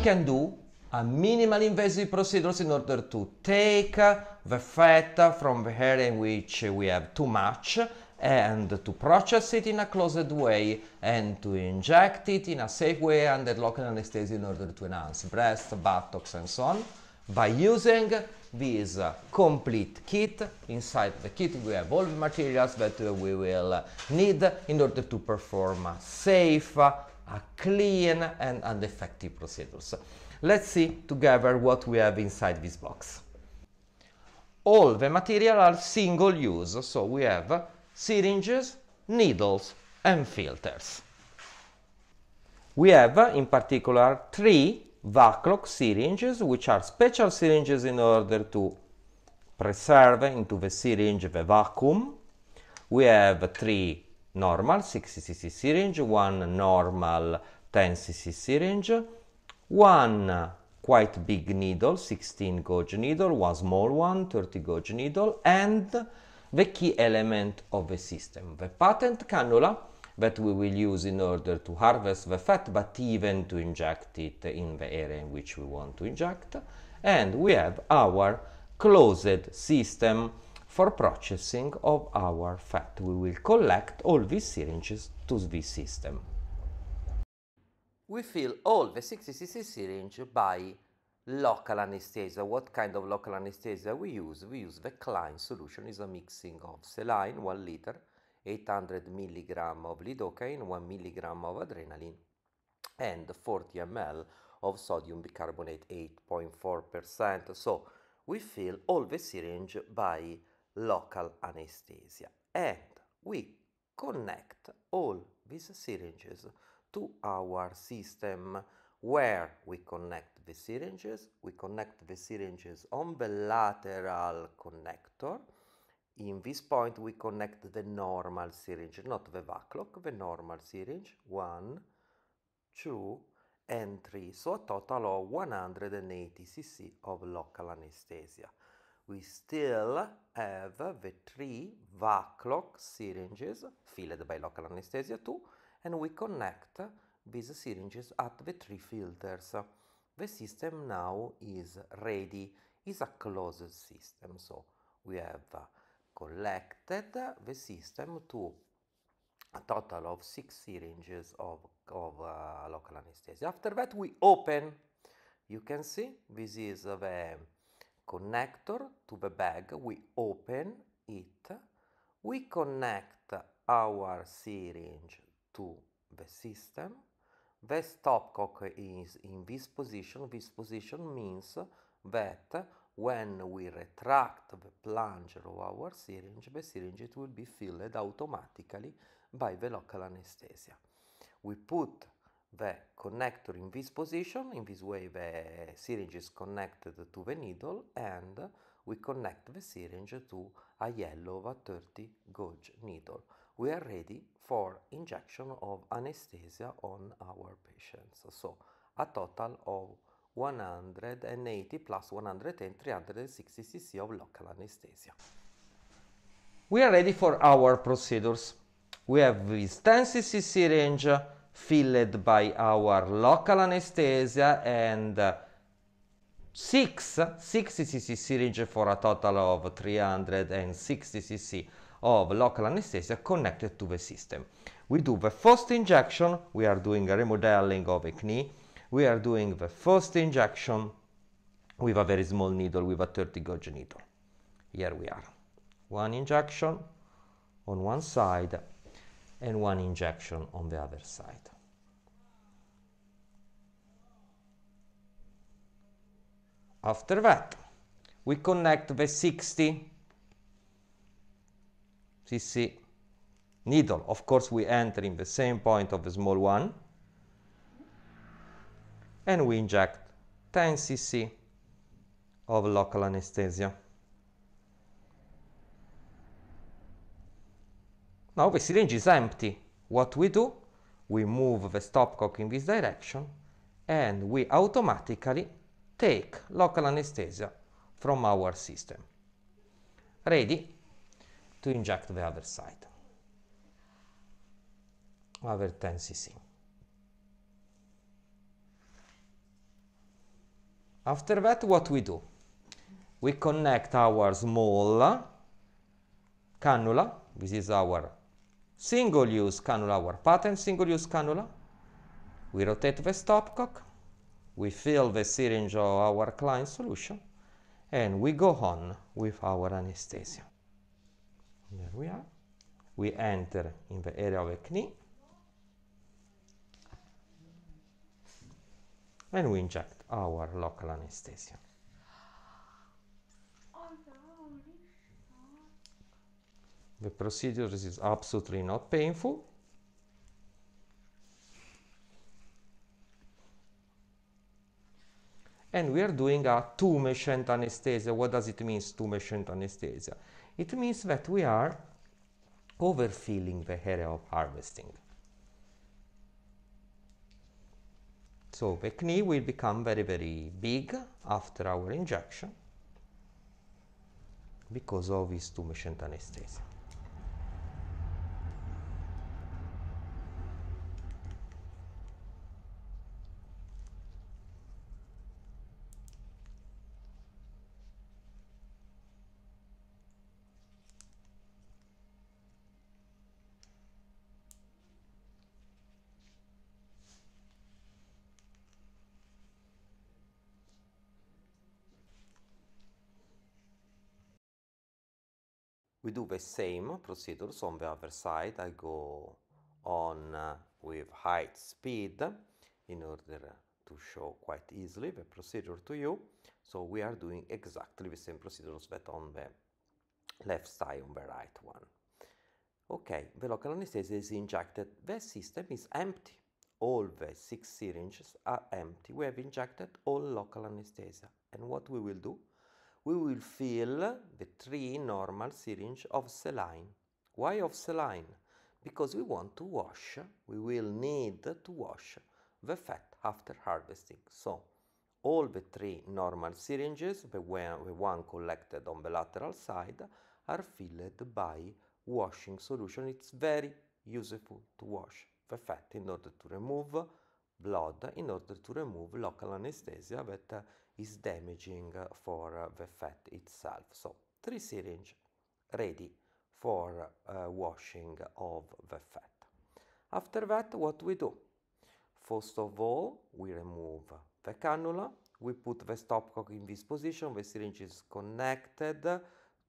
can do a minimal invasive procedures in order to take the fat from the area in which we have too much and to process it in a closed way and to inject it in a safe way under local anesthesia in order to enhance breast, buttocks and so on by using this uh, complete kit. Inside the kit we have all the materials that uh, we will need in order to perform a safe a clean and an effective procedure. So let's see together what we have inside this box. All the material are single use, so we have syringes, needles and filters. We have in particular three vacuum syringes, which are special syringes in order to preserve into the syringe the vacuum. We have three normal 6cc syringe, one normal 10cc syringe, one quite big needle, 16 gauge needle, one small one, 30 gauge needle, and the key element of the system, the patent cannula that we will use in order to harvest the fat, but even to inject it in the area in which we want to inject. And we have our closed system for processing of our fat. We will collect all these syringes to this system. We fill all the 60cc syringe by local anesthesia. What kind of local anesthesia we use? We use the Klein solution. It's a mixing of saline, 1 liter, 800 milligram of lidocaine, 1 milligram of adrenaline, and 40 ml of sodium bicarbonate, 8.4%. So we fill all the syringe by local anesthesia. And we connect all these syringes to our system where we connect the syringes. We connect the syringes on the lateral connector. In this point, we connect the normal syringe, not the VACLOC, the normal syringe, one, two, and three. So a total of 180 cc of local anesthesia we still have the three Vacloc syringes filled by local anesthesia too and we connect these syringes at the three filters. The system now is ready, is a closed system, so we have collected the system to a total of six syringes of, of uh, local anesthesia. After that we open, you can see this is the connector to the bag, we open it, we connect our syringe to the system, the stopcock is in this position. This position means that when we retract the plunger of our syringe, the syringe it will be filled automatically by the local anesthesia. We put the connector in this position. In this way, the syringe is connected to the needle and we connect the syringe to a yellow 30 gauge needle. We are ready for injection of anesthesia on our patients. So a total of 180 plus 110, 360 cc of local anesthesia. We are ready for our procedures. We have this 10 cc syringe filled by our local anesthesia and uh, six, 60 cc syringe for a total of 360 cc of local anesthesia connected to the system. We do the first injection, we are doing a remodeling of a knee, we are doing the first injection with a very small needle, with a 30 gauge needle. Here we are. One injection on one side, and one injection on the other side. After that, we connect the 60 cc needle. Of course, we enter in the same point of the small one and we inject 10 cc of local anesthesia. Now the syringe is empty. What we do? We move the stopcock in this direction and we automatically take local anesthesia from our system. Ready to inject the other side. Over 10 cc. After that, what we do? We connect our small cannula, this is our single use cannula our pattern single use cannula. We rotate the stopcock. We fill the syringe of our client solution. And we go on with our anesthesia. there we are. We enter in the area of the knee And we inject our local anesthesia. the procedure is absolutely not painful. And we are doing a tumescent anesthesia. What does it mean, tumescent anesthesia? It means that we are overfilling the area of harvesting. So the knee will become very, very big after our injection because of this tumescent anesthesia. we do the same procedures on the other side. I go on uh, with height speed in order to show quite easily the procedure to you. So we are doing exactly the same procedures that on the left side on the right one. Okay, the local anesthesia is injected. The system is empty. All the six syringes are empty. We have injected all local anesthesia. And what we will do? we will fill the 3 normal syringe of saline. Why of saline? Because we want to wash, we will need to wash the fat after harvesting. So all the 3 normal syringes, the one collected on the lateral side, are filled by washing solution. It's very useful to wash the fat in order to remove blood in order to remove local anesthesia that is damaging for the fat itself. So three syringe ready for uh, washing of the fat. After that, what we do? First of all, we remove the cannula, we put the stopcock in this position, the syringe is connected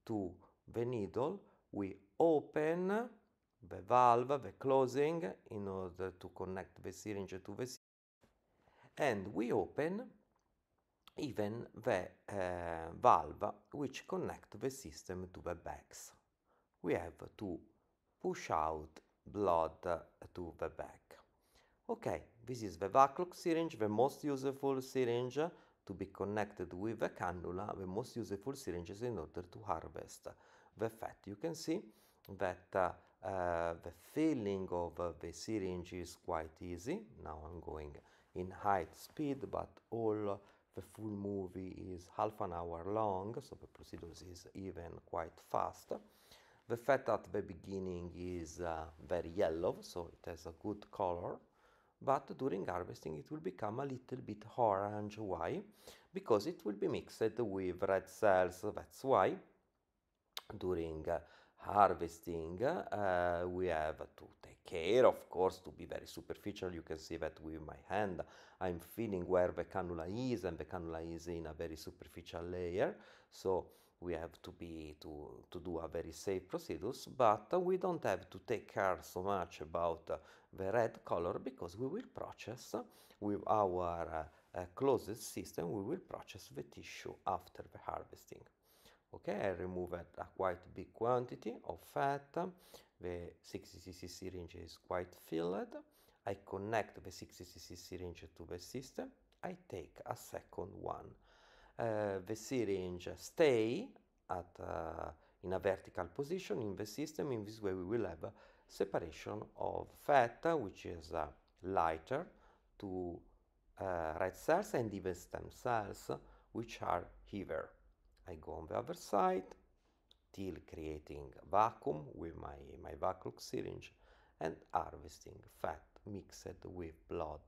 to the needle, we open the valve, the closing, in order to connect the syringe to the and we open even the uh, valve which connect the system to the backs. We have to push out blood eh, to the back. Okay, this is the vaclock syringe, the most useful syringe to be connected with the cannula, the most useful syringes in order to harvest the fat. You can see that uh, uh, the filling of the syringe is quite easy. Now I'm going in high speed, but all the full movie is half an hour long, so the procedures is even quite fast. The fat at the beginning is uh, very yellow, so it has a good color, but during harvesting it will become a little bit orange. Why? Because it will be mixed with red cells, that's why during uh, harvesting, uh, we have to take care, of course, to be very superficial. You can see that with my hand, I'm feeling where the cannula is, and the cannula is in a very superficial layer. So we have to be to, to do a very safe procedures, but we don't have to take care so much about the red color because we will process with our uh, closed system, we will process the tissue after the harvesting okay i removed a quite big quantity of fat the 60cc syringe is quite filled i connect the 60cc syringe to the system i take a second one uh, the syringe stay at uh, in a vertical position in the system in this way we will have separation of fat which is uh, lighter to uh, red cells and even stem cells which are here I go on the other side till creating vacuum with my, my Vaclux syringe and harvesting fat mixed with blood.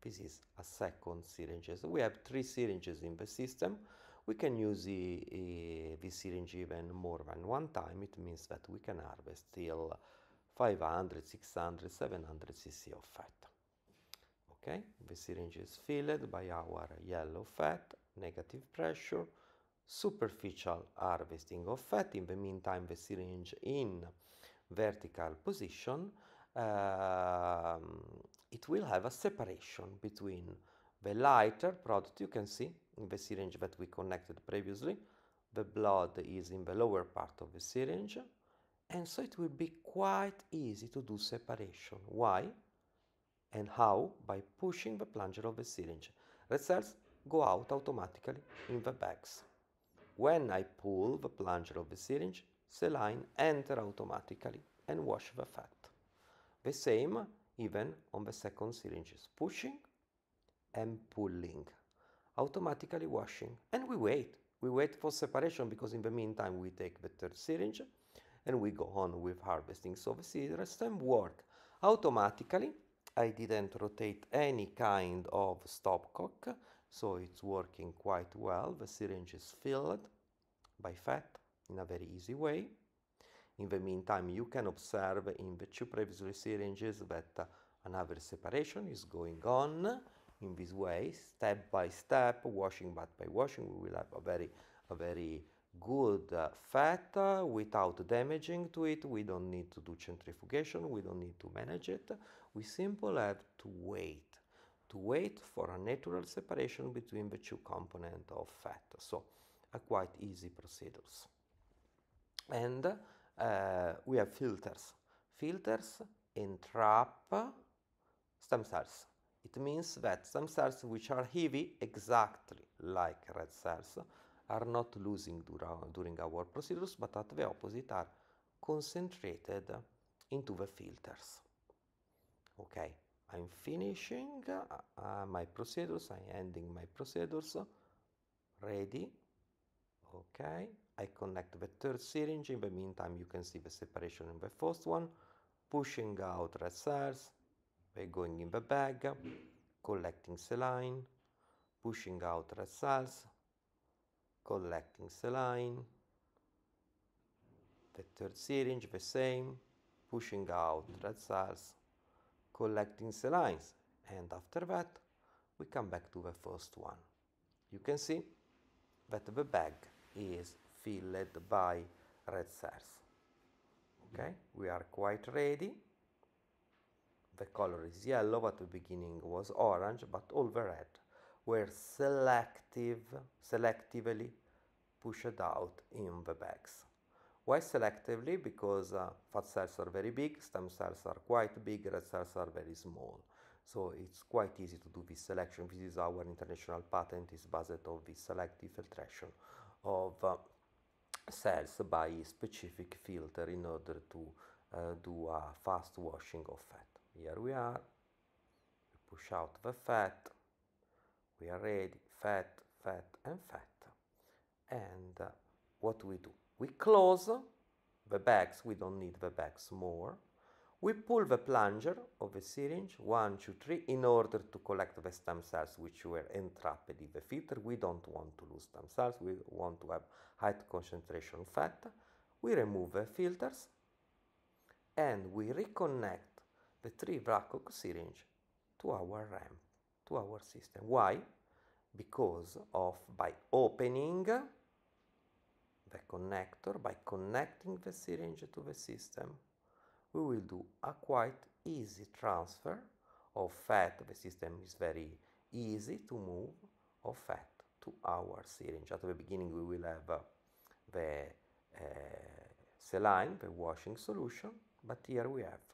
This is a second syringe. So we have three syringes in the system. We can use this eh, the syringe even more than one time. It means that we can harvest till 500, 600, 700 cc of fat. Okay, the syringe is filled by our yellow fat, negative pressure, superficial harvesting of fat. In the meantime, the syringe in vertical position, uh, it will have a separation between the lighter product you can see in the syringe that we connected previously. The blood is in the lower part of the syringe and so it will be quite easy to do separation. Why and how? By pushing the plunger of the syringe. Results go out automatically in the bags. When I pull the plunger of the syringe, saline enter automatically and wash the fat. The same even on the second is pushing and pulling, automatically washing. And we wait. We wait for separation because in the meantime we take the third syringe and we go on with harvesting. So the is restem work. Automatically, I didn't rotate any kind of stopcock so it's working quite well. The syringe is filled by fat in a very easy way. In the meantime, you can observe in the two previous syringes that uh, another separation is going on in this way, step by step, washing but by washing, we will have a very, a very good uh, fat uh, without damaging to it. We don't need to do centrifugation. We don't need to manage it. We simply have to wait to wait for a natural separation between the two components of fat. So a quite easy procedures. And uh, we have filters. Filters entrap stem cells. It means that stem cells which are heavy, exactly like red cells, are not losing dura during our procedures, but at the opposite are concentrated into the filters. Okay. I'm finishing uh, uh, my procedures, I'm ending my procedures. Ready. Okay. I connect the third syringe. In the meantime, you can see the separation in the first one. Pushing out red cells. They're going in the bag. Collecting saline. Pushing out red cells. Collecting saline. The third syringe, the same. Pushing out red cells collecting the lines and after that we come back to the first one. You can see that the bag is filled by red cells. Okay, we are quite ready. The color is yellow, but the beginning was orange, but all the red were selective, selectively pushed out in the bags. Why selectively? Because uh, fat cells are very big, stem cells are quite big, red cells are very small. So it's quite easy to do this selection. This is our international patent is based on this selective filtration of uh, cells by a specific filter in order to uh, do a fast washing of fat. Here we are. We push out the fat. We are ready. Fat, fat, and fat. And uh, what we do? We close the bags, we don't need the bags more. We pull the plunger of the syringe, one, two, three, in order to collect the stem cells which were entrapped in the filter. We don't want to lose stem cells, we want to have high concentration fat. We remove the filters and we reconnect the three Bracoc syringe to our RAM, to our system. Why? Because of by opening the connector by connecting the syringe to the system. We will do a quite easy transfer of fat, the system is very easy to move, of fat to our syringe. At the beginning we will have uh, the uh, saline, the washing solution, but here we have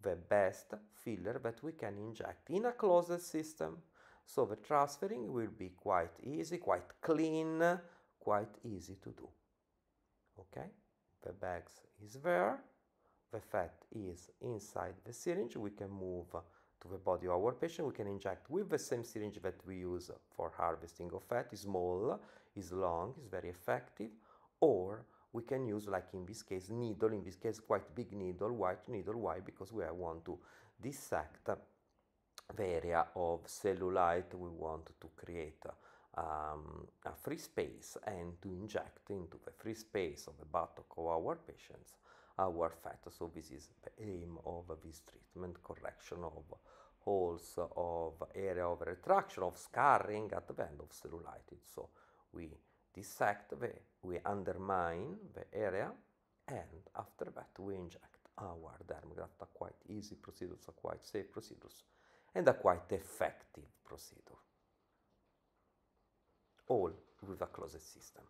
the best filler that we can inject in a closed system. So the transferring will be quite easy, quite clean, quite easy to do. Okay? The bags is there, the fat is inside the syringe, we can move to the body of our patient, we can inject with the same syringe that we use for harvesting of fat, is small, is long, is very effective, or we can use like in this case needle, in this case quite big needle, white needle, why? Because we want to dissect the area of cellulite we want to create um, a free space and to inject into the free space of the buttock of our patients our fat. So this is the aim of this treatment, correction of holes of area of retraction, of scarring at the end of cellulitis. So we dissect, the, we undermine the area and after that we inject our dermograft. A quite easy procedures, a quite safe procedures and a quite effective procedure all with a closed system.